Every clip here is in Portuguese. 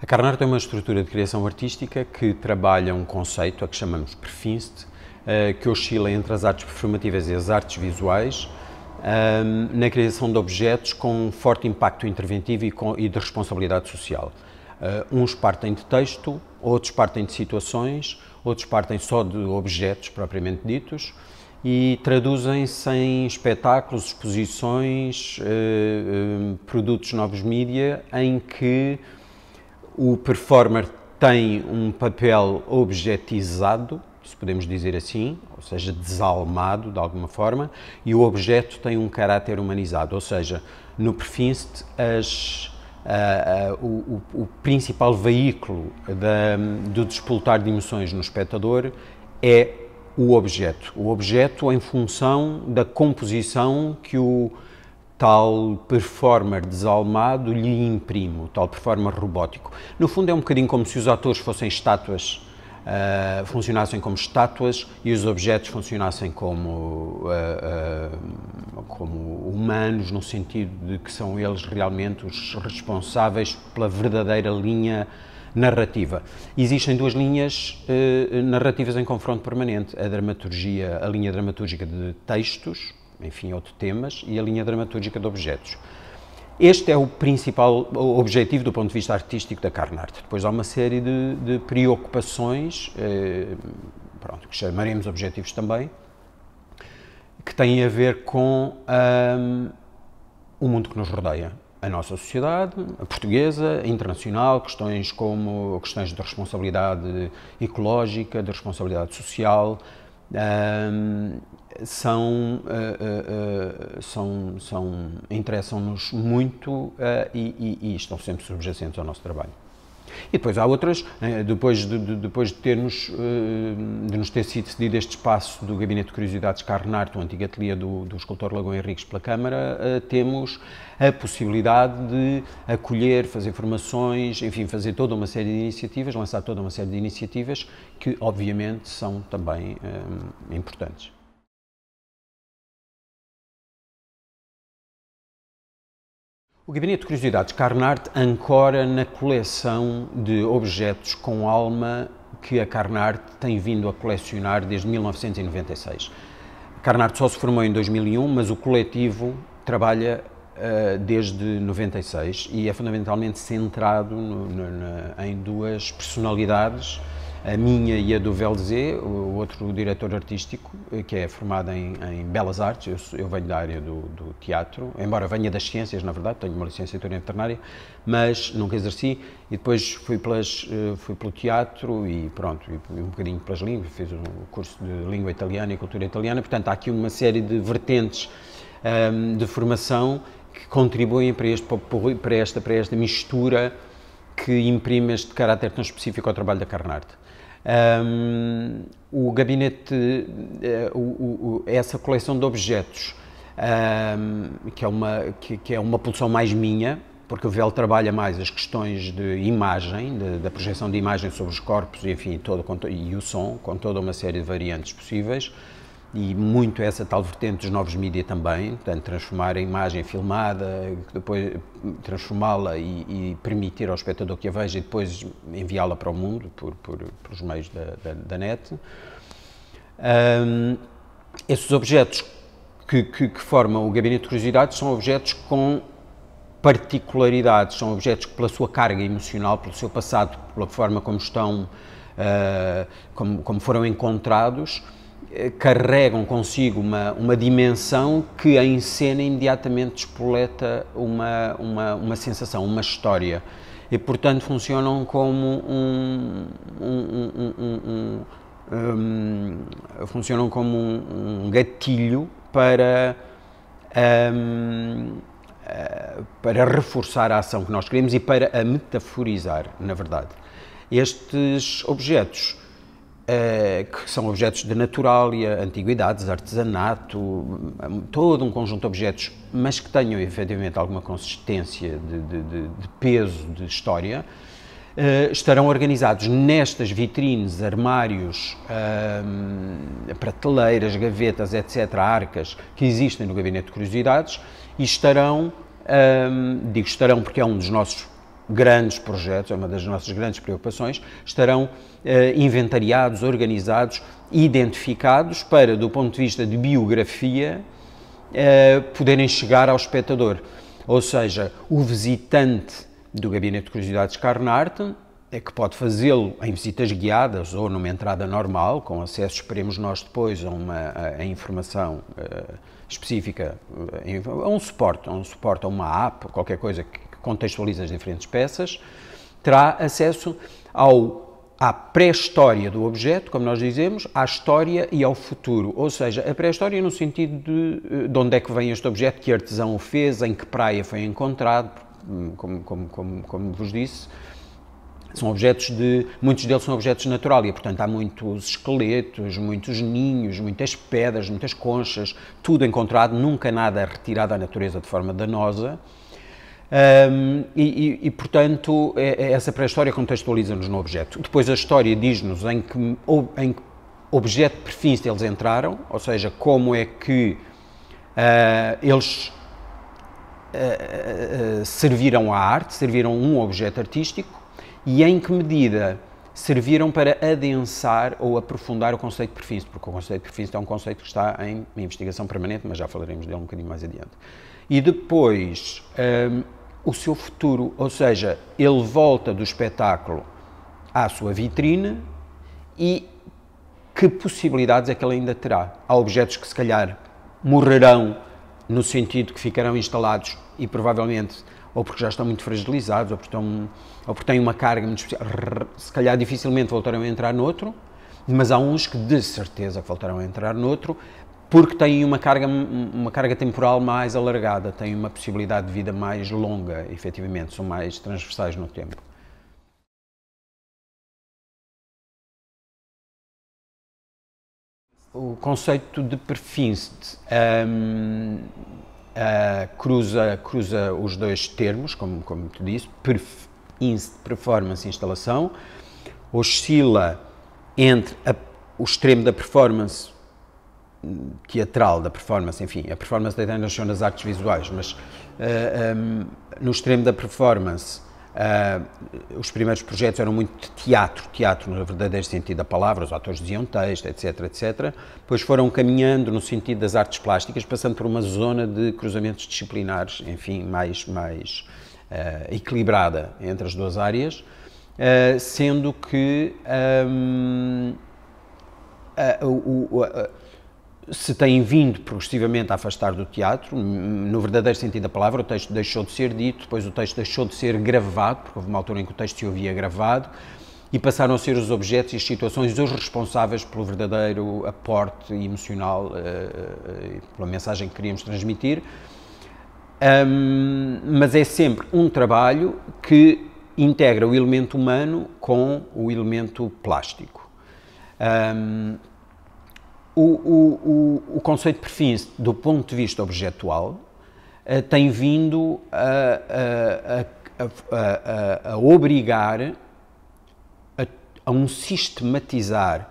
A Carnar tem uma estrutura de criação artística que trabalha um conceito a que chamamos Perfinst, eh, que oscila entre as artes performativas e as artes visuais, ehm, na criação de objetos com um forte impacto interventivo e de responsabilidade social. Eh, uns partem de texto, outros partem de situações, outros partem só de objetos propriamente ditos e traduzem-se em espetáculos, exposições, eh, produtos novos mídia em que o performer tem um papel objetizado, se podemos dizer assim, ou seja, desalmado de alguma forma, e o objeto tem um caráter humanizado, ou seja, no Perfinst, as Uh, uh, o, o, principal veículo da, do despoltar de emoções no espectador é o objeto. O objeto em função da composição que o tal performer desalmado lhe imprimo tal performer robótico. No fundo, é um bocadinho como se os atores fossem estátuas, uh, funcionassem como estátuas e os objetos funcionassem como, uh, uh, como humanos, no sentido de que são eles realmente os responsáveis pela verdadeira linha narrativa. Existem duas linhas narrativas em confronto permanente: a dramaturgia, a linha dramatúrgica de textos enfim, outros temas, e a linha dramatúrgica de objetos. Este é o principal objetivo do ponto de vista artístico da Carnart. Depois há uma série de, de preocupações, eh, pronto, que chamaremos objetivos também, que têm a ver com um, eh, o mundo que nos rodeia. A nossa sociedade, a portuguesa, a internacional, questões como questões de responsabilidade ecológica, de responsabilidade social, um, são, uh, uh, são, são interessam-nos muito e, e, e estão sempre subjacentes ao nosso trabalho. E depois há outras, eh, depois de, de, depois de, termos, eh, de nos ter sido cedido este espaço do Gabinete de Curiosidades Carnato, o antigo ateliê do, do escultor Lagoa Henriques pela Câmara, eh, temos a possibilidade de acolher, fazer formações, enfim, fazer toda uma série de iniciativas, lançar toda uma série de iniciativas que, obviamente, são também importantes. O Gabinete de Curiosidades Carnart ancora na coleção de objetos com alma que a Carnart tem vindo a colecionar desde 1996. A Carnart só se formou em 2001, mas o coletivo trabalha uh, desde 96 e é fundamentalmente centrado no, no, no, em duas personalidades a minha e a do Velze, o outro diretor artístico, eh, que é formado em, em Belas Artes, eu, eu, venho da área do, do, teatro, embora venha das ciências, na verdade, tenho uma licenciatura em veterinária, mas nunca exerci, e depois fui, pelas, eh, fui pelo teatro e pronto, e um bocadinho pelas línguas, fiz um curso de língua italiana e cultura italiana, portanto, há aqui uma série de vertentes ehm, de formação que contribuem para, este, para, esta, para esta mistura que imprime este caráter tão específico ao trabalho da Carnarte. Um, o gabinete, uh, o, o, essa coleção de objetos, um, que, é uma, que, que, é uma pulsão mais minha, porque o VEL trabalha mais as questões de imagem, de, da projeção de imagem sobre os corpos, enfim, todo, e o som, com toda uma série de variantes possíveis e muito essa tal vertente dos novos mídias também, portanto, transformar a imagem filmada, depois transformá-la e, e, permitir ao espectador que a veja e depois enviá-la para o mundo por, por, pelos os meios da, da, da net. Um, esses objetos que, que, que formam o gabinete de curiosidades são objetos com particularidades, são objetos que pela sua carga emocional, pelo seu passado, pela forma como estão, uh, como, como foram encontrados, eh, carregam consigo uma, uma dimensão que em cena imediatamente despoleta uma, uma, uma sensação, uma história. E, portanto, funcionam como um, um, um, um hum, funcionam como um, gatilho para, hum, eh, para reforçar a ação que nós queremos e para a metaforizar, na verdade. Estes objetos eh, que são objetos de naturalia, antiguidades, artesanato, eh, todo um conjunto de objetos, mas que tenham efetivamente alguma consistência de, de, de peso, de história, eh, estarão organizados nestas vitrines, armários, prateleiras, gavetas, etc., arcas, que existem no Gabinete de Curiosidades, e estarão, digo estarão porque é um dos nossos grandes projetos, é uma das nossas grandes preocupações, estarão eh, inventariados, organizados, identificados para, do ponto de vista de biografia, eh, poderem chegar ao espectador. Ou seja, o visitante do Gabinete de Curiosidades Carnarte é que pode fazê-lo em visitas guiadas ou numa entrada normal, com acesso, esperemos nós depois, a uma a informação eh, específica, eh, a um suporte, a um suporte, a uma app, qualquer coisa que contextualiza as diferentes peças, terá acesso ao à pré-história do objeto, como nós dizemos, à história e ao futuro. Ou seja, a pré-história no sentido de, eh, de onde é que vem este objeto, que artesão o fez, em que praia foi encontrado, hum, como, como, como, como vos disse. São objetos de. Muitos deles são objetos de naturalia, portanto, há muitos esqueletos, muitos ninhos, muitas pedras, muitas conchas, tudo encontrado, nunca nada retirado à natureza de forma danosa. Um, e, e, portanto, é, é essa pré-história contextualiza-nos no objeto. Depois, a história diz-nos em que, em que objeto perfis eles entraram, ou seja, como é que uh, eles uh, uh, serviram à arte, serviram um objeto artístico e em que medida serviram para adensar ou aprofundar o conceito de perfis, porque o conceito de perfis é um conceito que está em investigação permanente, mas já falaremos dele um bocadinho mais adiante. E depois. Um, o seu futuro, ou seja, ele volta do espetáculo à sua vitrine e que possibilidades é que ele ainda terá? Há objetos que se calhar morrerão no sentido que ficarão instalados e provavelmente ou porque já estão muito fragilizados, ou porque, estão, ou porque têm uma carga muito especial, se calhar dificilmente voltarão a entrar noutro, mas há uns que de certeza voltarão a entrar noutro, porque têm uma carga, uma carga temporal mais alargada, têm uma possibilidade de vida mais longa, efetivamente, são mais transversais no tempo. O conceito de perfins um, uh, ah, cruza, cruza os dois termos, como, como tu disse, perfinst, performance e instalação, oscila entre a, o extremo da performance teatral da performance, enfim, a performance da ideia nasceu nas artes visuais, mas uh, eh, um, eh, no extremo da performance, uh, os primeiros projetos eram muito teatro, teatro no verdadeiro sentido da palavra, os atores diziam texto, etc, etc. Depois foram caminhando no sentido das artes plásticas, passando por uma zona de cruzamentos disciplinares, enfim, mais, mais uh, equilibrada entre as duas áreas, sendo que um, ehm, a, a, a, se têm vindo progressivamente a afastar do teatro, no verdadeiro sentido da palavra, o texto deixou de ser dito, depois o texto deixou de ser gravado, porque houve uma altura em que o texto se ouvia gravado, e passaram a ser os objetos e as situações os responsáveis pelo verdadeiro aporte emocional eh, eh, pela mensagem que queríamos transmitir. mas é sempre um trabalho que integra o elemento humano com o elemento plástico o, o, o, conceito de perfis, do ponto de vista objetual, uh, tem vindo a, a, a, a obrigar a um sistematizar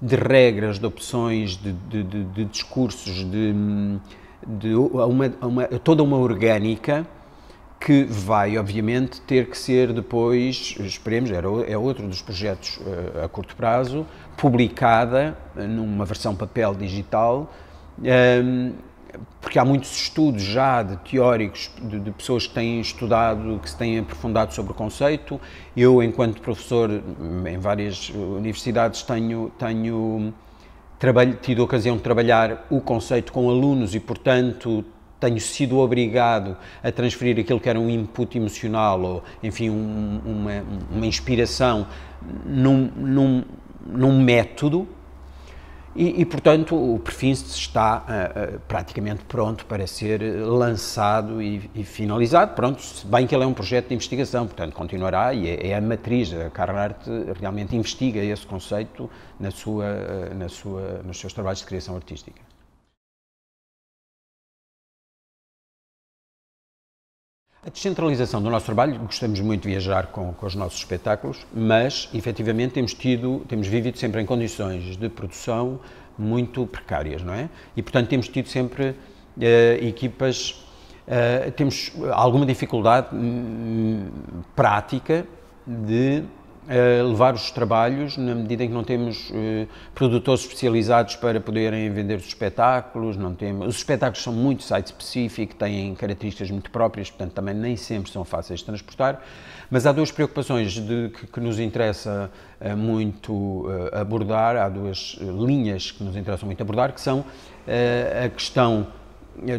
de regras, de opções, de, de, de, de discursos, de, hum, de uma, uma, toda uma orgânica que vai, obviamente, ter que ser depois, esperemos, era, é outro dos projetos uh, a curto prazo, publicada eh, numa versão papel digital, um, ehm, porque há muitos estudos já de teóricos, de, de, pessoas que têm estudado, que se têm aprofundado sobre o conceito. Eu, enquanto professor hum, em várias universidades, tenho, tenho trabalho, tido a ocasião de trabalhar o conceito com alunos e, portanto, tenho sido obrigado a transferir aquilo que era um input emocional ou, enfim, um, uma, uma, inspiração num, num, num método e, e, portanto, o Perfins está uh, praticamente pronto para ser lançado e, e, finalizado. Pronto, se bem que ele é um projeto de investigação, portanto, continuará e é, é a matriz. A Carrarte realmente investiga esse conceito na sua, uh, na sua, nos seus trabalhos de criação artística. A descentralização do nosso trabalho, gostamos muito de viajar com, com, os nossos espetáculos, mas efetivamente temos tido, temos vivido sempre em condições de produção muito precárias, não é? E portanto temos tido sempre eh, equipas, eh, temos alguma dificuldade hum, prática de levar os trabalhos, na medida em que não temos uh, produtores especializados para poderem vender os espetáculos, não temos, os espetáculos são muito site-específico, têm características muito próprias, portanto também nem sempre são fáceis de transportar, mas há duas preocupações de, que, que nos interessa uh, muito eh, abordar, há duas linhas que nos interessam muito abordar, que são a questão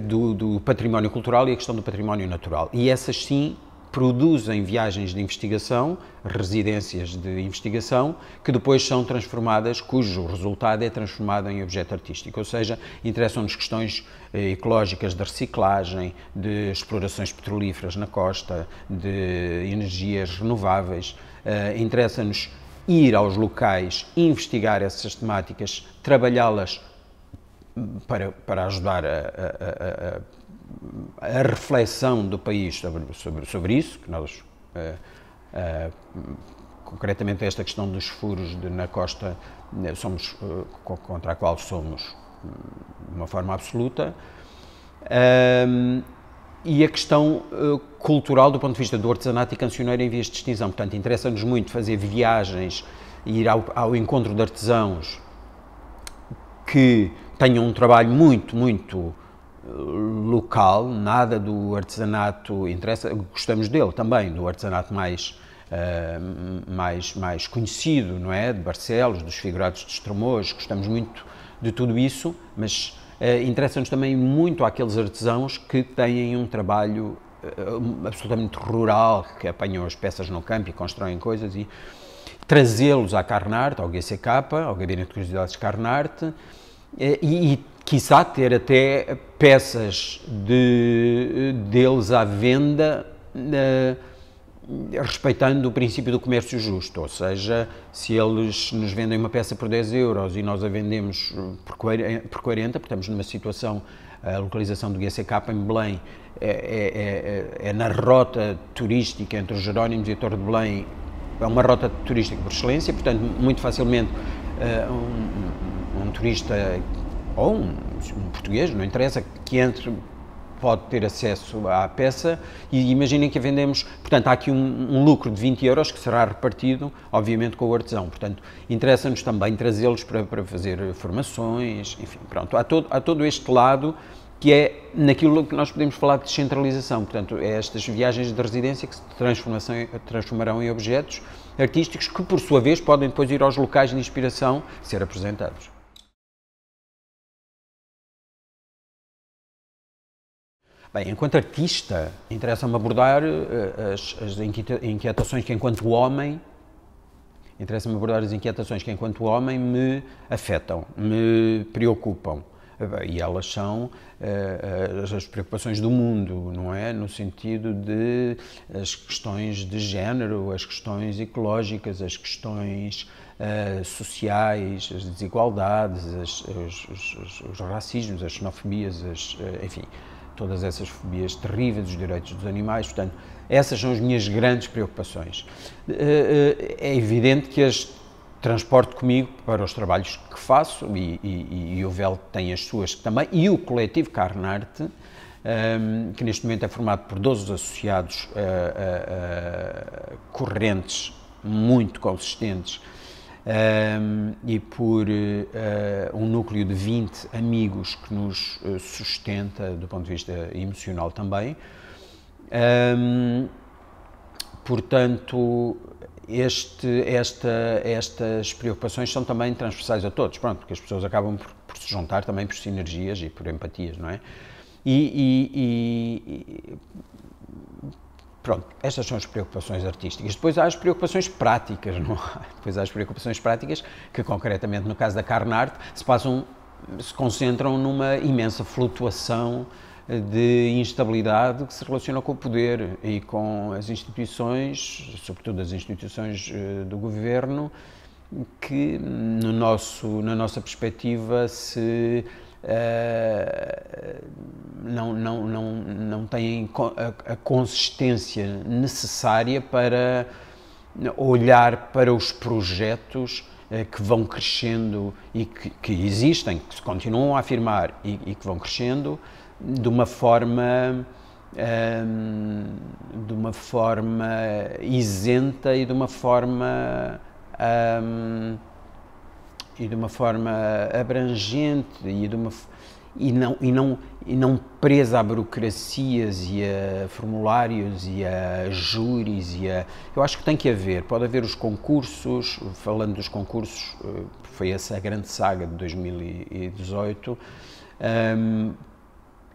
do, do património cultural e a questão do património natural, e essas sim produzem viagens de investigação, residências de investigação, que depois são transformadas, cujo resultado é transformado em objeto artístico. Ou seja, interessam-nos questões eh, ecológicas de reciclagem, de explorações petrolíferas na costa, de energias renováveis. Eh, interessa-nos ir aos locais, investigar essas temáticas, trabalhá-las para, para ajudar a, a, a, a a reflexão do país sobre, sobre, sobre isso, que nós, uh, uh, concretamente esta questão dos furos de, na costa, eh, somos, uh, contra a qual somos hum, de uma forma absoluta, hum, e a questão cultural do ponto de vista do artesanato e cancioneiro em vias de extinção. Portanto, interessa-nos muito fazer viagens, ir ao, ao encontro de artesãos que tenham um trabalho muito, muito local, nada do artesanato interessa, gostamos dele também, do artesanato mais, uh, mais, mais conhecido, não é? De Barcelos, dos figurados de Estremoz, gostamos muito de tudo isso, mas uh, interessa-nos também muito aqueles artesãos que têm um trabalho uh, absolutamente rural, que apanham as peças no campo e constroem coisas e trazê-los à Carnarte, ao GCK, ao Gabinete de Curiosidades Carnarte, eh, e, e ter até peças de, deles à venda eh, respeitando o princípio do comércio justo, ou seja, se eles nos vendem uma peça por 10 euros e nós a vendemos por 40, eh, porque estamos numa situação, a localização do GCK em Belém é, é, é, é, é na rota turística entre os Jerónimos e a Torre de Belém, é uma rota turística por excelência, portanto, muito facilmente uh, um, um turista ou um, um português, não interessa, que entre pode ter acesso à peça e imaginem que a vendemos, portanto, há aqui um, um, lucro de 20 euros que será repartido, obviamente, com o artesão. Portanto, interessa-nos também trazê-los para, para fazer formações, enfim, pronto. Há todo, há todo este lado que é naquilo que nós podemos falar de descentralização, portanto, é estas viagens de residência que se transformarão em objetos artísticos que, por sua vez, podem depois ir aos locais de inspiração ser apresentados. Bem, enquanto artista, interessa-me abordar eh, as, as, inquietações que, enquanto homem, interessa-me abordar as inquietações que, enquanto homem, me afetam, me preocupam. E elas são eh, as preocupações do mundo, não é? No sentido de as questões de género, as questões ecológicas, as questões Uh, sociais, as desigualdades, as, os, os, os, racismos, as xenofobias, as, uh, enfim, todas essas fobias terríveis dos direitos dos animais. Portanto, essas são as minhas grandes preocupações. Eh, eh, é evidente que as transporto comigo para os trabalhos que faço e, e, e o VEL tem as suas também, e o coletivo Carnarte, um, ehm, que neste momento é formado por 12 associados uh, uh, uh, correntes muito consistentes um, e por uh, um núcleo de 20 amigos que nos eh, sustenta do ponto de vista emocional também. Um, portanto, este, esta, estas preocupações são também transversais a todos, pronto, porque as pessoas acabam por, por se juntar também por sinergias e por empatias, não é? E, e, e, Pronto, estas são as preocupações artísticas. Depois há as preocupações práticas, não Depois há as preocupações práticas, que concretamente no caso da Carnart, se passam, se concentram numa imensa flutuação eh, de instabilidade que se relaciona com o poder e com as instituições, sobretudo as instituições eh, do governo, que hum, no nosso, na nossa perspectiva se é, não, não, não, não têm a, consistência necessária para olhar para os projetos é, que vão crescendo e que, que existem, que se continuam a afirmar e, e que vão crescendo de uma forma hum, de uma forma isenta e de uma forma hum, e de uma forma abrangente e de uma e não e não e não presa a burocracias e a formulários e a júris e a eu acho que tem que haver pode haver os concursos falando dos concursos eh, foi essa a grande saga de 2018 hum,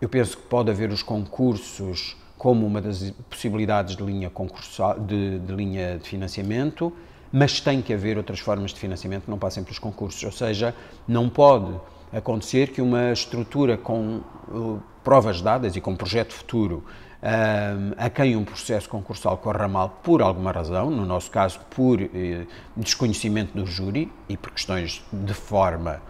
eu penso que pode haver os concursos como uma das possibilidades de linha concursal de, de linha de financiamento mas tem que haver outras formas de financiamento que não passem pelos concursos. Ou seja, não pode acontecer que uma estrutura com uh, provas dadas e com projeto futuro um, eh, a quem um processo concursal corra mal por alguma razão, no nosso caso por uh, desconhecimento do júri e por questões de forma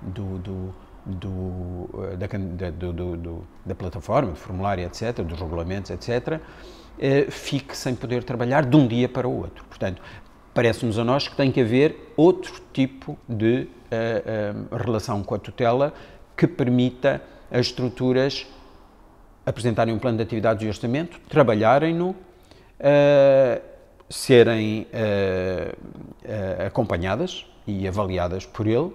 do, do, do, da, do, da, plataforma, do formulário, etc., dos regulamentos, etc., fique sem poder trabalhar de um dia para o outro. Portanto, Parece-nos a nós que tem que haver outro tipo de uh, uh, relação com a tutela que permita as estruturas apresentarem um plano de atividades e orçamento, trabalharem-no, uh, serem acompanhadas e avaliadas por ele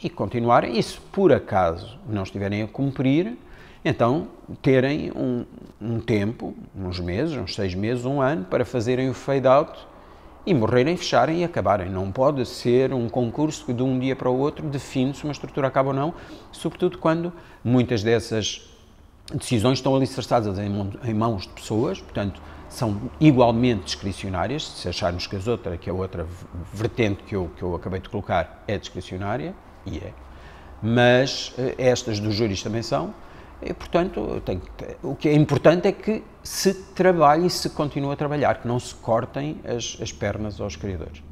e continuarem. E se por acaso não estiverem a cumprir, então terem um, um tempo, uns meses, uns seis meses, um ano, para fazerem o fade-out e morrerem, fecharem e acabarem. Não pode ser um concurso que de um dia para o outro define se uma estrutura acaba ou não, sobretudo quando muitas dessas decisões estão alicerçadas em mãos de pessoas, portanto, são igualmente discricionárias, se acharmos que, as outras, que a outra vertente que eu, que eu acabei de colocar é discricionária, e é, mas eh, estas dos júris também são, e, portanto, tenho, o que é importante é que se trabalhe e se continue a trabalhar, que não se cortem as, as pernas aos criadores.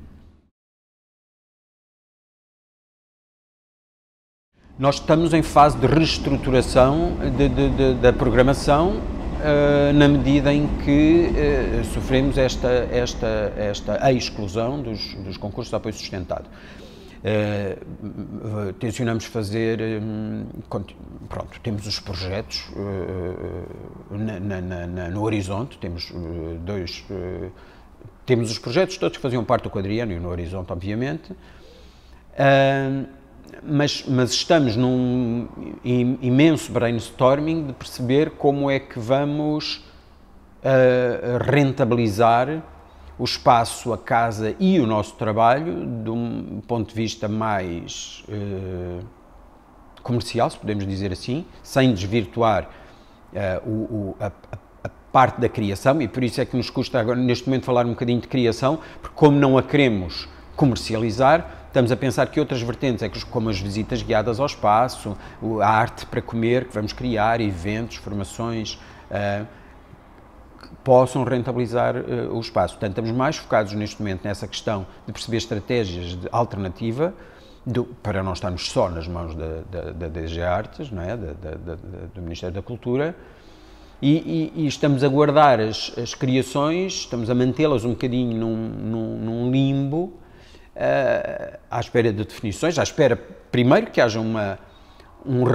Nós estamos em fase de reestruturação de, de, de, da programação uh, na medida em que uh, sofremos esta, esta, esta exclusão dos, dos concursos de apoio sustentado. Uh, tencionamos fazer, um, pronto, temos os projetos uh, na, na, na, no horizonte, temos uh, dois, temos os projetos todos que faziam parte do quadriano e no horizonte, obviamente, mas, mas estamos num imenso brainstorming de perceber como é que vamos rentabilizar o espaço, a casa e o nosso trabalho de um ponto de vista mais eh, comercial, se podemos dizer assim, sem desvirtuar eh, o, o, a, a parte da criação e por isso é que nos custa agora neste momento falar um bocadinho de criação, porque como não a queremos comercializar, estamos a pensar que outras vertentes, é que, como as visitas guiadas ao espaço, a arte para comer que vamos criar, eventos, formações. Uh, possam rentabilizar uh, o espaço. Portanto, estamos mais focados neste momento nessa questão de perceber estratégias de alternativa do, para não estarmos só nas mãos da, da, da DG Artes, não é? Da, do Ministério da Cultura, e, e, e estamos a guardar as, as criações, estamos a mantê-las um bocadinho num, num, num limbo, uh, à espera de definições, à espera, primeiro, que haja uma um,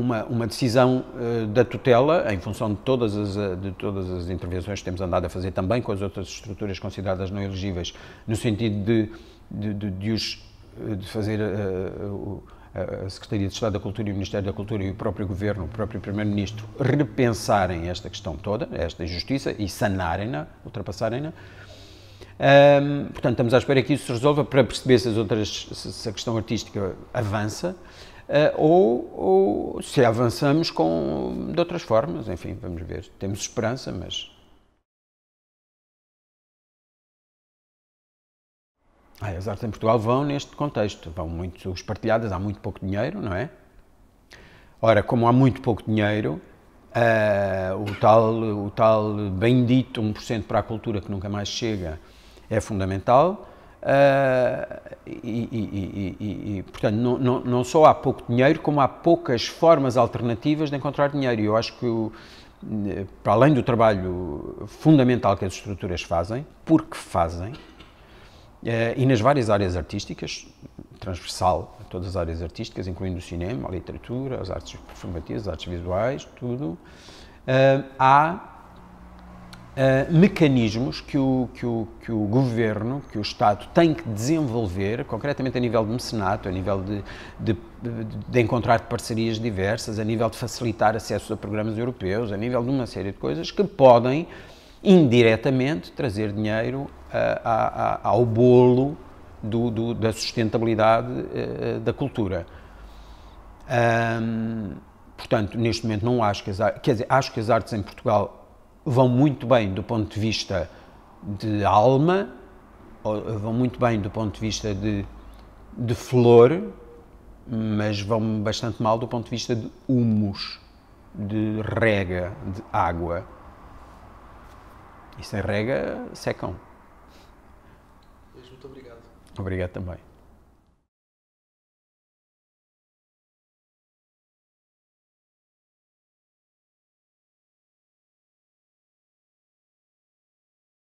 uma, uma, decisão uh, da tutela, em função de todas, as, eh, de todas as intervenções que temos andado a fazer também com as outras estruturas consideradas não elegíveis, no sentido de, de, de, de os, eh, fazer uh, a Secretaria de Estado da Cultura e o Ministério da Cultura e o próprio Governo, o próprio Primeiro-Ministro, repensarem esta questão toda, esta injustiça, e sanarem-na, ultrapassarem-na. Um, portanto, estamos à espera que isso se resolva para perceber se, as outras, se a questão artística avança eh, ou, ou se avançamos com, de outras formas. Enfim, vamos ver. Temos esperança, mas ah, As artes em Portugal vão neste contexto, vão muito partilhadas há muito pouco dinheiro, não é? Ora, como há muito pouco dinheiro, uh, o, tal, o tal bendito 1% para a cultura que nunca mais chega é fundamental, ah, e, e, e, portanto, não, não, não só há pouco dinheiro, como há poucas formas alternativas de encontrar dinheiro. E eu acho que para além do trabalho fundamental que as estruturas fazem, porque fazem, eh, e nas várias áreas artísticas, transversal a todas as áreas artísticas, incluindo o cinema, a literatura, as artes performativas, as artes visuais, tudo, eh, há uh, mecanismos que o, que, o, que o governo, que o Estado tem que desenvolver, concretamente a nível de mecenato, a nível de, de, de encontrar parcerias diversas, a nível de facilitar acesso a programas europeus, a nível de uma série de coisas que podem indiretamente trazer dinheiro uh, a, a, ao bolo do, do, da sustentabilidade uh, da cultura. Um, portanto, neste momento não acho que as, quer dizer, acho que as artes em Portugal vão muito bem do ponto de vista de alma, vão muito bem do ponto de vista de, de flor, mas vão bastante mal do ponto de vista de humus, de rega, de água. E sem rega, secam. Muito obrigado. Obrigado também.